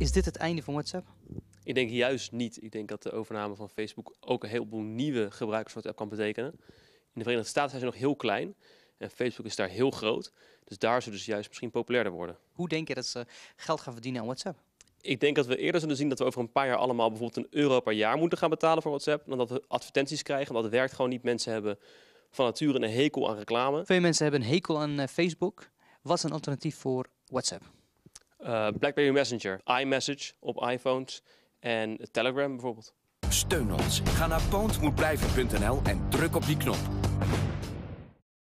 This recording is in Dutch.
Is dit het einde van WhatsApp? Ik denk juist niet. Ik denk dat de overname van Facebook ook een heleboel nieuwe gebruikers van WhatsApp kan betekenen. In de Verenigde Staten zijn ze nog heel klein. En Facebook is daar heel groot. Dus daar zullen ze dus juist misschien populairder worden. Hoe denk je dat ze geld gaan verdienen aan WhatsApp? Ik denk dat we eerder zullen zien dat we over een paar jaar allemaal bijvoorbeeld een euro per jaar moeten gaan betalen voor WhatsApp. Dan dat we advertenties krijgen. Want dat werkt gewoon niet. Mensen hebben van nature een hekel aan reclame. Veel mensen hebben een hekel aan eh, Facebook. Wat is een alternatief voor WhatsApp? Eh, BlackBerry Messenger, iMessage op iPhones en Telegram bijvoorbeeld. Steun ons. Ga naar poontmoetblijven.nl en druk op die knop.